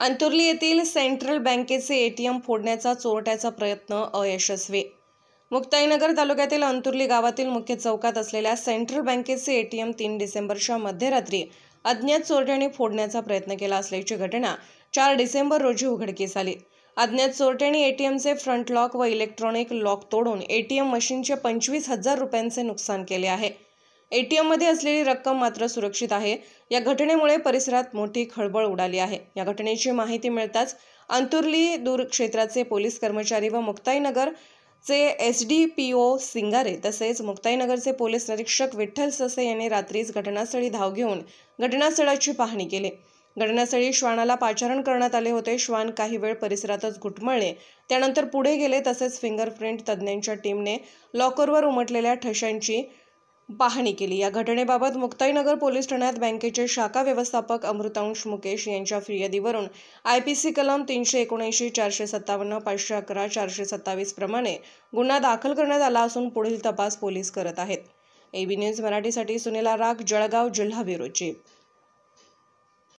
अंतुर्ली येथील सेंट्रल बँकेचे एटीएम फोडण्याचा चोरट्याचा प्रयत्न अयशस्वी मुक्ताईनगर तालुक्यातील अंतुर्ली गावातील मुख्य चौकात असलेल्या सेंट्रल बँकेचे एटीएम तीन डिसेंबरच्या मध्यरात्री अज्ञात चोरट्याने फोडण्याचा प्रयत्न केला असल्याची घटना चार डिसेंबर रोजी उघडकीस आली अज्ञात चोरट्याने एटीएमचे फ्रंट लॉक व इलेक्ट्रॉनिक लॉक तोडून एटीएम मशीनचे पंचवीस हजार रुपयांचे नुकसान केले आहे मध्ये असलेली रक्कम मात्र सुरक्षित आहे या घटनेमुळे परिसरात मोठी खळबळ उडाली आहे या घटनेची माहिती मिळताच अंतुर्ली दूर क्षेत्राचे पोलीस कर्मचारी व मुक्ताईनगर चे एस डी पी ओ सिंगारे तसेच मुक्ताईनगरचे पोलीस निरीक्षक विठ्ठल ससे यांनी रात्रीच घटनास्थळी धाव घेऊन घटनास्थळाची पाहणी केली घटनास्थळी श्वानाला पाचारण करण्यात आले होते श्वान काही वेळ परिसरातच घुटमळले त्यानंतर पुढे गेले तसेच फिंगरप्रिंट तज्ज्ञांच्या टीमने लॉकरवर उमटलेल्या ठशांची पाहणी केली या घटनेबाबत मुक्ताईनगर पोलीस ठाण्यात बँकेचे शाखा व्यवस्थापक अमृतांश मुकेश यांच्या फिर्यादीवरून आय पी सी कलम तीनशे एकोणऐंशी चारशे सत्तावन्न पाचशे अकरा चारशे सत्तावीस प्रमाणे गुन्हा दाखल करण्यात आला असून पुढील तपास पोलीस करत आहेत एबी न्यूज मराठीसाठी सुनीला राग जळगाव जिल्हा ब्युरो चीफ